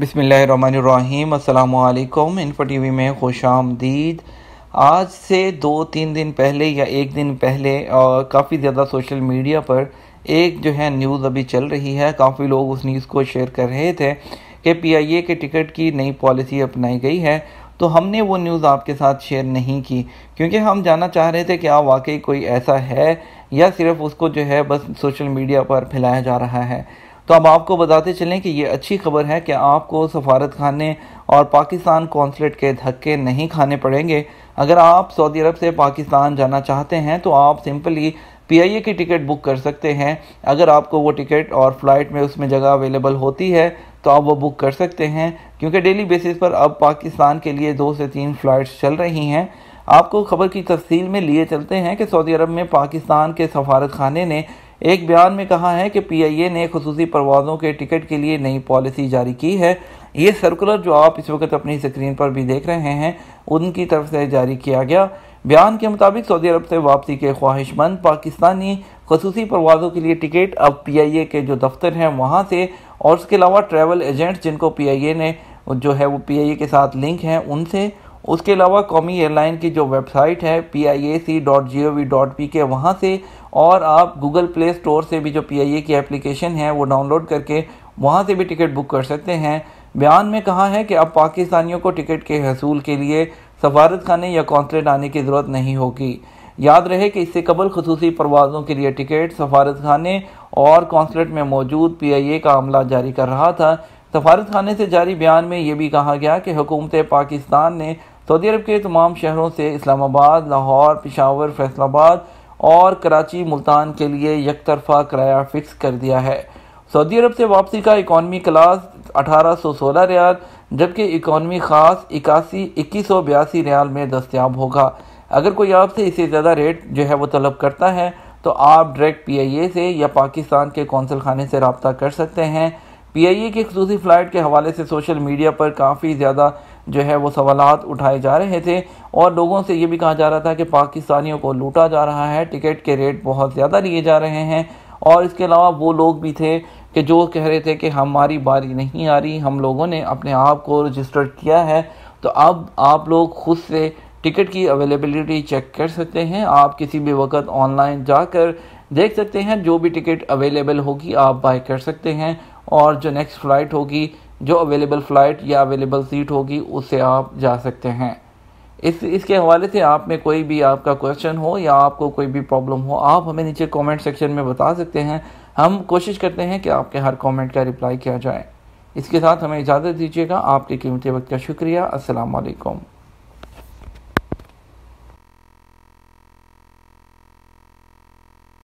बिसमीम् अल्लाम info T V में खुश आमदीद आज से दो तीन दिन पहले या एक दिन पहले काफ़ी ज़्यादा सोशल मीडिया पर एक जो है न्यूज़ अभी चल रही है काफ़ी लोग उस न्यूज़ को शेयर कर रहे थे कि पी आई ए के टिकट की नई पॉलिसी अपनाई गई है तो हमने वो न्यूज़ आपके साथ शेयर नहीं की क्योंकि हम जानना चाह रहे थे कि आप वाकई कोई ऐसा है या सिर्फ उसको जो है बस सोशल मीडिया पर फैलाया जा रहा है तो हम आपको बताते चलें कि ये अच्छी खबर है कि आपको सफारत खाने और पाकिस्तान कौंसलेट के धक्के नहीं खाने पड़ेंगे अगर आप सऊदी अरब से पाकिस्तान जाना चाहते हैं तो आप सिंपली पीआईए की टिकट बुक कर सकते हैं अगर आपको वो टिकट और फ़्लाइट में उसमें जगह अवेलेबल होती है तो आप वो बुक कर सकते हैं क्योंकि डेली बेसिस पर अब पाकिस्तान के लिए दो से तीन फ़्लाइट्स चल रही हैं आपको खबर की तफसील में लिए चलते हैं कि सऊदी अरब में पाकिस्तान के सफारत खाने ने एक बयान में कहा है कि पीआईए ने खसूसी परवाज़ों के टिकट के लिए नई पॉलिसी जारी की है ये सर्कुलर जो आप इस वक्त अपनी स्क्रीन पर भी देख रहे हैं उनकी तरफ से जारी किया गया बयान के मुताबिक सऊदी अरब से वापसी के ख्वाहिशमंद पाकिस्तानी खसूसी परवाज़ों के लिए टिकट अब ए के जो दफ्तर हैं वहाँ से और उसके अलावा ट्रैवल एजेंट्स जिनको ए ने जो है वो ए के साथ लिंक हैं उनसे उसके अलावा कौमी एयरलाइन की जो वेबसाइट है P I A C dot G O V dot P K वहाँ से और आप गूगल प्ले स्टोर से भी जो पी आई ए की एप्लीकेशन है वो डाउनलोड करके वहाँ से भी टिकट बुक कर सकते हैं बयान में कहा है कि अब पाकिस्तानियों को टिकट के हसूल के लिए सफारत खाने या कौंसलेट आने की ज़रूरत नहीं होगी याद रहे कि इससे कबल खसूसी परवाज़ों के लिए टिकट सफारत खाने और कौंसलेट में मौजूद पी आई ए का अमला जारी कर रहा था सफारत खाने से जारी बयान में ये भी कहा गया कि हुकूमत पाकिस्तान ने सऊदी अरब के तमाम शहरों से इस्लामाबाद लाहौर पिशावर फैसलाबाद और कराची मुल्तान के लिए यक तरफा किराया फिक्स कर दिया है सऊदी अरब से वापसी का इकानमी क्लास अठारह सौ सोलह रियाल जबकि इकॉनमी खास इक्यासी इक्कीस सौ बयासी रियाल में दस्तियाब होगा अगर कोई आपसे इससे ज़्यादा रेट जो है वो तलब करता है तो आप डायरेक्ट पी आई ए से या पाकिस्तान के कौंसल खाने से रबता कर सकते हैं पी आई ए की खसूसी फ़्लाइट के हवाले से सोशल मीडिया पर काफ़ी ज़्यादा जो है वो सवाल उठाए जा रहे थे और लोगों से ये भी कहा जा रहा था कि पाकिस्तानियों को लूटा जा रहा है टिकट के रेट बहुत ज़्यादा लिए जा रहे हैं और इसके अलावा वो लोग भी थे कि जो कह रहे थे कि हमारी बारी नहीं आ रही हम लोगों ने अपने आप को रजिस्टर किया है तो अब आप लोग खुद से टिकट की अवेलेबिलिटी चेक कर सकते हैं आप किसी भी वक्त ऑनलाइन जाकर देख सकते हैं जो भी टिकट अवेलेबल होगी आप बाय कर सकते हैं और जो नेक्स्ट फ़्लाइट होगी जो अवेलेबल फ़्लाइट या अवेलेबल सीट होगी उससे आप जा सकते हैं इस इसके हवाले से आप में कोई भी आपका क्वेश्चन हो या आपको कोई भी प्रॉब्लम हो आप हमें नीचे कमेंट सेक्शन में बता सकते हैं हम कोशिश करते हैं कि आपके हर कमेंट का रिप्लाई किया जाए इसके साथ हमें इजाज़त दीजिएगा आपके कीमती वक्त का शुक्रिया असलकम